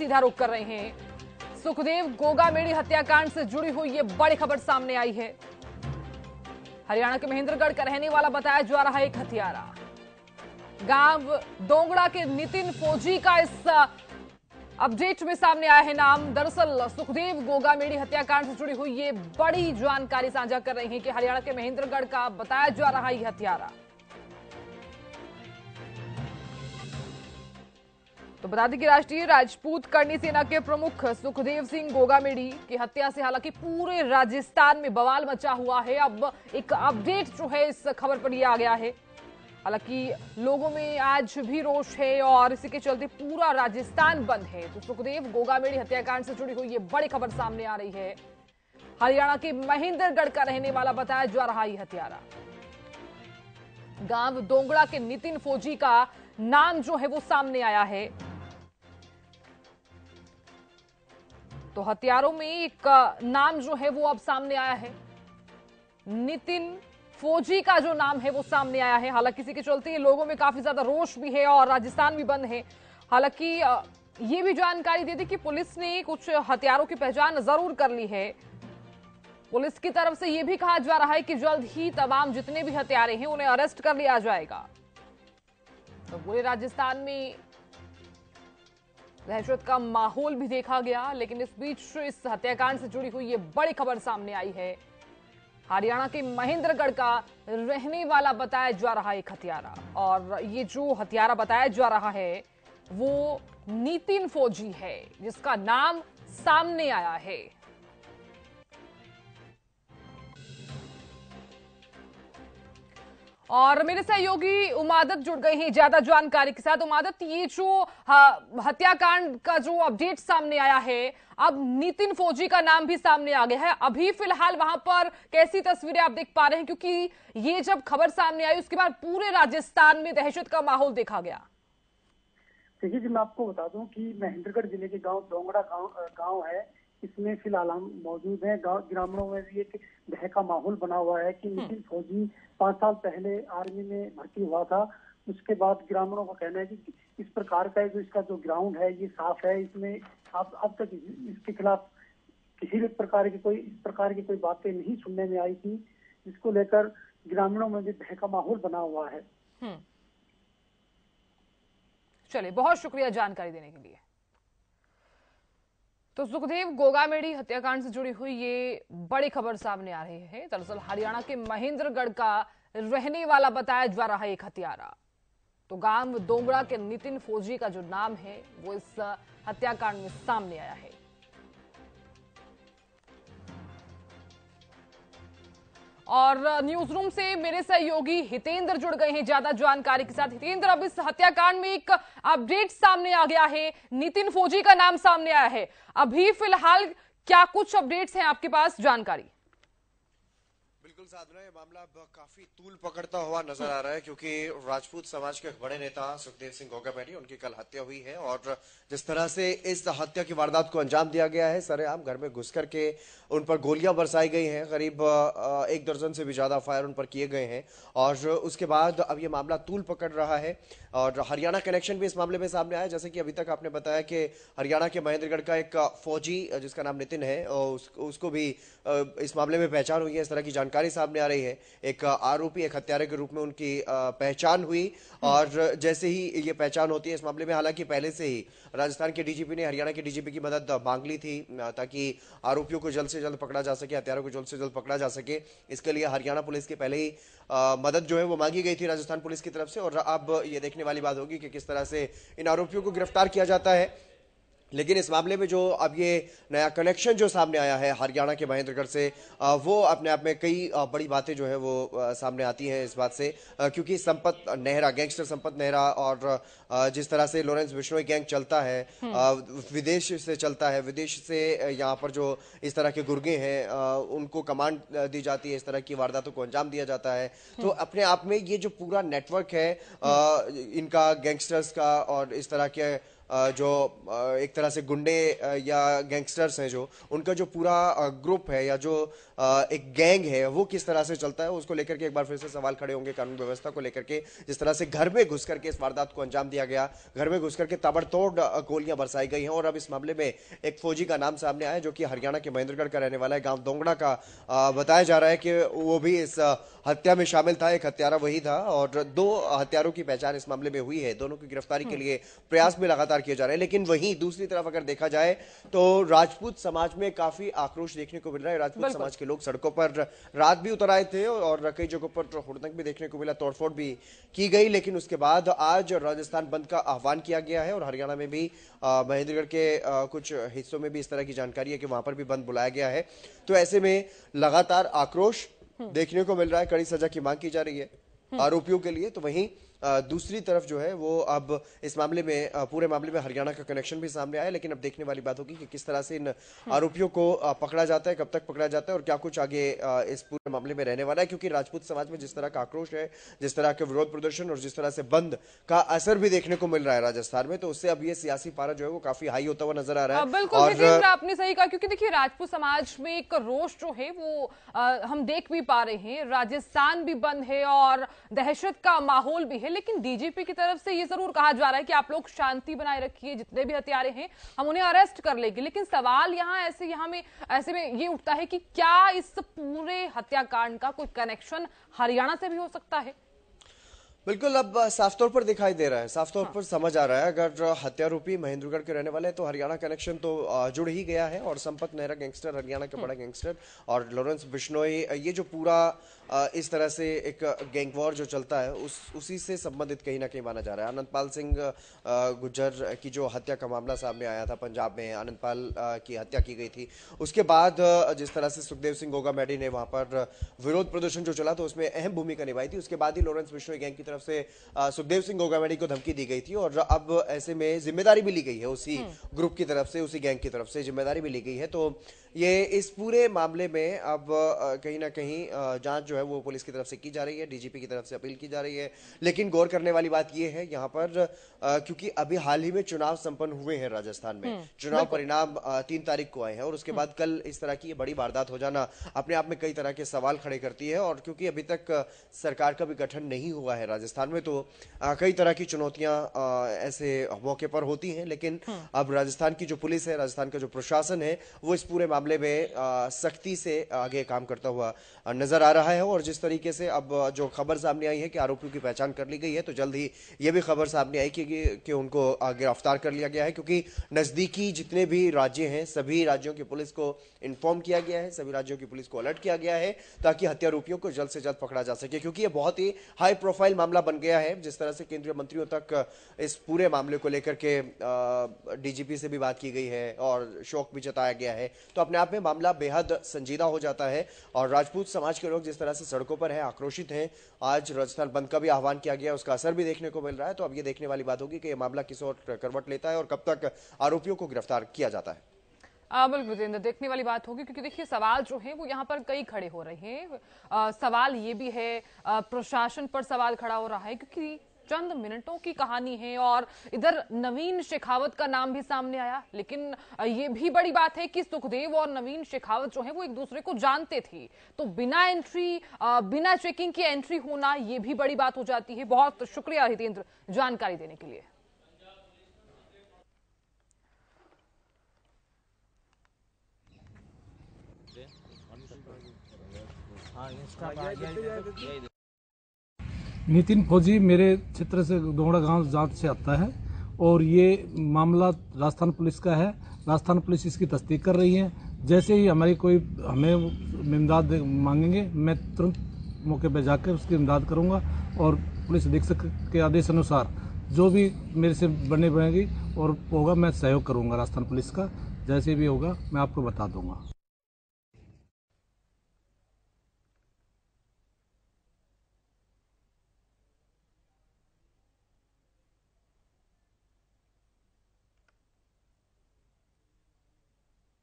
सीधा रुख कर रहे हैं सुखदेव गोगा मेड़ी हत्याकांड से जुड़ी हुई ये बड़ी खबर सामने आई है हरियाणा के महेंद्रगढ़ का रहने वाला बताया जा रहा है एक हथियारा गांव डोंगड़ा के नितिन फौजी का इस अपडेट में सामने आया है नाम दरअसल सुखदेव गोगा मेड़ी हत्याकांड से जुड़ी हुई ये बड़ी जानकारी साझा कर रही है कि हरियाणा के महेंद्रगढ़ का बताया जा रहा है हथियारा तो बता दें कि राष्ट्रीय राजपूत करनी सेना के प्रमुख सुखदेव सिंह गोगामेड़ी की हत्या से हालांकि पूरे राजस्थान में बवाल मचा हुआ है अब एक अपडेट जो है इस खबर पर यह आ गया है हालांकि लोगों में आज भी रोष है और इसी के चलते पूरा राजस्थान बंद है तो सुखदेव गोगामेड़ी हत्याकांड से जुड़ी हुई ये बड़ी खबर सामने आ रही है हरियाणा के महेंद्रगढ़ का रहने वाला बताया जा रहा है हत्यारा गांव डोंगड़ा के नितिन फौजी का नाम जो है वो सामने आया है तो हथियारों में एक नाम जो है वो अब सामने आया है नितिन फौजी का जो नाम है वो सामने आया है हालांकि इसी के चलते लोगों में काफी ज्यादा रोष भी है और राजस्थान भी बंद है हालांकि ये भी जानकारी दे दी कि पुलिस ने कुछ हथियारों की पहचान जरूर कर ली है पुलिस की तरफ से यह भी कहा जा रहा है कि जल्द ही तमाम जितने भी हथियारे हैं उन्हें अरेस्ट कर लिया जाएगा तो पूरे राजस्थान में दहशत का माहौल भी देखा गया लेकिन इस बीच इस हत्याकांड से जुड़ी हुई ये बड़ी खबर सामने आई है हरियाणा के महेंद्रगढ़ का रहने वाला बताया जा रहा एक हत्यारा और ये जो हत्यारा बताया जा रहा है वो नितिन फौजी है जिसका नाम सामने आया है और मेरे सहयोगी उमादत जुड़ गए हैं ज्यादा जानकारी के साथ उमादत ये जो हत्याकांड का जो अपडेट सामने आया है अब नितिन फौजी का नाम भी सामने आ गया है अभी फिलहाल वहां पर कैसी तस्वीरें आप देख पा रहे हैं क्योंकि ये जब खबर सामने आई उसके बाद पूरे राजस्थान में दहशत का माहौल देखा गया देखिए जी मैं आपको बता दूं कि महेंद्रगढ़ जिले के गांव डोंगड़ा गांव गांव है इसमें फिलहाल हम मौजूद हैं ग्रामीणों में भी एक भय का माहौल बना हुआ है कि हम्म। नितिन फौजी पांच साल पहले आर्मी में भर्ती हुआ था उसके बाद ग्रामीणों का कहना है कि इस प्रकार का जो इसका जो ग्राउंड है ये साफ है इसमें अब अब तक इसके खिलाफ किसी भी प्रकार की कोई इस प्रकार की कोई बातें नहीं सुनने में आई थी जिसको लेकर ग्रामीणों में भी भय का माहौल बना हुआ है हम्म। चलिए बहुत शुक्रिया जानकारी देने के लिए तो सुखदेव गोगामेड़ी हत्याकांड से जुड़ी हुई ये बड़ी खबर सामने आ रही है दरअसल हरियाणा के महेंद्रगढ़ का रहने वाला बताया जा रहा है एक हत्यारा तो गांव डोमरा के नितिन फौजी का जो नाम है वो इस हत्याकांड में सामने आया है और न्यूज रूम से मेरे सहयोगी हितेंद्र जुड़ गए हैं ज्यादा जानकारी के साथ हितेंद्र अब इस हत्याकांड में एक अपडेट सामने आ गया है नितिन फौजी का नाम सामने आया है अभी फिलहाल क्या कुछ अपडेट्स हैं आपके पास जानकारी बिल्कुल साधना ये मामला अब काफी तूल पकड़ता हुआ नजर आ रहा है क्योंकि राजपूत समाज के बड़े नेता सुखदेव सिंह गोगाबैनी उनकी कल हत्या हुई है और जिस तरह से इस हत्या की वारदात को अंजाम दिया गया है सरेआम घर में घुस करके उन पर गोलियां बरसाई गई हैं करीब एक दर्जन से भी ज्यादा फायर उन पर किए गए हैं और उसके बाद अब ये मामला तूल पकड़ रहा है और हरियाणा कनेक्शन भी इस मामले में सामने आया जैसे कि अभी तक आपने बताया कि हरियाणा के महेंद्रगढ़ का एक फौजी जिसका नाम नितिन है उसको भी इस मामले में पहचान हुई है इस तरह की जानकारी जानकारी सामने आ रही है एक आरोपी एक हत्यारे के रूप में उनकी पहचान हुई और जैसे ही ये पहचान होती है इस मामले में हालांकि पहले से ही राजस्थान के डीजीपी ने हरियाणा के डीजीपी की मदद मांग ली थी ताकि आरोपियों को जल्द से जल्द पकड़ा जा सके हत्यारों को जल्द से जल्द पकड़ा जा सके इसके लिए हरियाणा पुलिस की पहले ही मदद जो है वो मांगी गई थी राजस्थान पुलिस की तरफ से और अब ये देखने वाली बात होगी कि किस तरह से इन आरोपियों को गिरफ्तार किया जाता है लेकिन इस मामले में जो अब ये नया कनेक्शन जो सामने आया है हरियाणा के महेंद्रगढ़ से वो अपने आप में कई बड़ी बातें जो है वो सामने आती हैं इस बात से क्योंकि संपत नेहरा गैंगस्टर संपत नेहरा और जिस तरह से लॉरेंस बिश्नोई गैंग चलता है हम्म। विदेश से चलता है विदेश से यहाँ पर जो इस तरह के गुर्गे हैं उनको कमांड दी जाती है इस तरह की वारदातों को अंजाम दिया जाता है तो हम्म। अपने आप में ये जो पूरा नेटवर्क है इनका गैंगस्टर्स का और इस तरह के जो एक तरह से गुंडे या गैंगस्टर्स हैं जो उनका जो पूरा ग्रुप है या जो एक गैंग है वो किस तरह से चलता है उसको लेकर के एक बार फिर से सवाल खड़े होंगे कानून व्यवस्था को लेकर के जिस तरह से घर में घुस करके इस वारदात को अंजाम दिया गया घर में घुस करके ताबड़तोड़ गोलियां बरसाई गई हैं और अब इस मामले में एक फौजी का नाम सामने आया जो कि हरियाणा के महेंद्रगढ़ का रहने वाला है गाँव दोंगड़ा का बताया जा रहा है कि वो भी इस हत्या में शामिल था एक हत्यारा वही था और दो हत्यारों की पहचान इस मामले में हुई है दोनों की गिरफ्तारी के लिए प्रयास भी लगातार गिरफ्तार किए जा रहे हैं लेकिन वहीं दूसरी तरफ अगर देखा जाए तो राजपूत समाज में काफी आक्रोश देखने को मिल रहा है राजपूत समाज के लोग सड़कों पर रात भी उतर आए थे और कई जगहों पर हुड़दंग भी देखने को मिला तोड़फोड़ भी की गई लेकिन उसके बाद आज राजस्थान बंद का आह्वान किया गया है और हरियाणा में भी महेंद्रगढ़ के कुछ हिस्सों में भी इस तरह की जानकारी है कि वहां पर भी बंद बुलाया गया है तो ऐसे में लगातार आक्रोश हम्म। देखने को मिल रहा है कड़ी सजा की मांग की जा रही है हम्म। आरोपियों के लिए तो वहीं दूसरी तरफ जो है वो अब इस मामले में पूरे मामले में हरियाणा का कनेक्शन भी सामने आया लेकिन अब देखने वाली बात होगी कि किस तरह से इन आरोपियों को पकड़ा जाता है कब तक पकड़ा जाता है और क्या कुछ आगे इस पूरे मामले में रहने वाला है क्योंकि राजपूत समाज में जिस तरह का आक्रोश है जिस तरह के विरोध प्रदर्शन और जिस तरह से बंद का असर भी देखने को मिल रहा है राजस्थान में तो उससे अब ये सियासी पारा जो है वो काफी हाई होता हुआ नजर आ रहा है हाँ, बिल्कुल और... आपने सही कहा क्योंकि देखिए राजपूत समाज में एक रोष जो है वो हम देख भी पा रहे हैं राजस्थान भी बंद है और दहशत का माहौल भी है लेकिन डीजीपी की तरफ से ये जरूर कहा जा रहा है कि आप लोग शांति बनाए रखिए जितने भी हथियारे हैं हम उन्हें अरेस्ट कर लेंगे लेकिन सवाल यहाँ ऐसे यहाँ में ऐसे में ये उठता है कि क्या इस पूरे हत्याकांड का कोई कनेक्शन हरियाणा से भी हो सकता है बिल्कुल अब साफ तौर पर दिखाई दे रहा है साफ तौर हाँ। पर समझ आ रहा है अगर हत्यारोपी महेंद्रगढ़ के रहने वाले हैं तो हरियाणा कनेक्शन तो जुड़ ही गया है और संपत नेहरा गैंगस्टर हरियाणा के हाँ। बड़ा गैंगस्टर और लॉरेंस बिश्नोई ये जो पूरा इस तरह से एक गैंग वॉर जो चलता है उस उसी से संबंधित कहीं ना कहीं माना जा रहा है अनंतपाल सिंह गुज्जर की जो हत्या का मामला सामने आया था पंजाब में अनंतपाल की हत्या की गई थी उसके बाद जिस तरह से सुखदेव सिंह गोगा मैडी ने वहाँ पर विरोध प्रदर्शन जो चला था तो उसमें अहम भूमिका निभाई थी उसके बाद ही लॉरेंस बिश्नोई गैंग की तरफ तरफ से सुखदेव सिंह गोगामेड़ी को धमकी दी गई थी और अब ऐसे में जिम्मेदारी भी ली गई है उसी हम्म। ग्रुप की तरफ से उसी गैंग की तरफ से जिम्मेदारी भी ली गई है तो ये इस पूरे मामले में अब कहीं ना कहीं जांच जो है वो पुलिस की तरफ से की जा रही है डीजीपी की तरफ से अपील की जा रही है लेकिन गौर करने वाली बात ये है यहाँ पर क्योंकि अभी हाल ही में चुनाव संपन्न हुए हैं राजस्थान में हम्म। चुनाव परिणाम तीन तारीख को आए हैं और उसके बाद हम्म। कल इस तरह की बड़ी वारदात हो जाना अपने आप में कई तरह के सवाल खड़े करती है और क्योंकि अभी तक सरकार का भी गठन नहीं हुआ है राजस्थान में तो कई तरह की चुनौतियां ऐसे मौके पर होती हैं लेकिन हम्म। अब राजस्थान की जो पुलिस है राजस्थान का जो प्रशासन है वो इस पूरे मामले में सख्ती से आगे काम करता हुआ नजर आ रहा है और जिस तरीके से अब जो खबर सामने आई है कि आरोपियों की पहचान कर ली गई है तो जल्द ही ये भी खबर सामने आई कि, कि उनको गिरफ्तार कर लिया गया है क्योंकि नज़दीकी जितने भी राज्य हैं सभी राज्यों की पुलिस को इन्फॉर्म किया गया है सभी राज्यों की पुलिस को अलर्ट किया गया है ताकि हत्यारोपियों को जल्द से जल्द पकड़ा जा सके क्योंकि ये बहुत ही हाई प्रोफाइल मामला मामला बन गया है जिस तरह से केंद्रीय मंत्रियों तक इस पूरे मामले को लेकर के डीजीपी से भी बात की गई है और शोक भी जताया गया है तो अपने आप में मामला बेहद संजीदा हो जाता है और राजपूत समाज के लोग जिस तरह से सड़कों पर है आक्रोशित है आज राजस्थान बंद का भी आह्वान किया गया उसका असर भी देखने को मिल रहा है तो अब ये देखने वाली बात होगी कि यह मामला किस और करवट लेता है और कब तक आरोपियों को गिरफ्तार किया जाता है बिल्कुल जिंदर देखने वाली बात होगी क्योंकि देखिए सवाल जो है वो यहाँ पर कई खड़े हो रहे हैं आ, सवाल ये भी है प्रशासन पर सवाल खड़ा हो रहा है क्योंकि चंद मिनटों की कहानी है और इधर नवीन शेखावत का नाम भी सामने आया लेकिन ये भी बड़ी बात है कि सुखदेव और नवीन शेखावत जो है वो एक दूसरे को जानते थे तो बिना एंट्री बिना चेकिंग की एंट्री होना ये भी बड़ी बात हो जाती है बहुत शुक्रिया हितेंद्र जानकारी देने के लिए नितिन फौजी मेरे क्षेत्र से दोमड़ा गांव जांच से आता है और ये मामला राजस्थान पुलिस का है राजस्थान पुलिस इसकी तस्दीक कर रही है जैसे ही हमारी कोई हमें इमदाद मांगेंगे मैं तुरंत मौके पर जाकर उसकी इमदाद करूंगा और पुलिस अधीक्षक के आदेश अनुसार जो भी मेरे से बने बनेगी और होगा मैं सहयोग करूंगा राजस्थान पुलिस का जैसे भी होगा मैं आपको बता दूंगा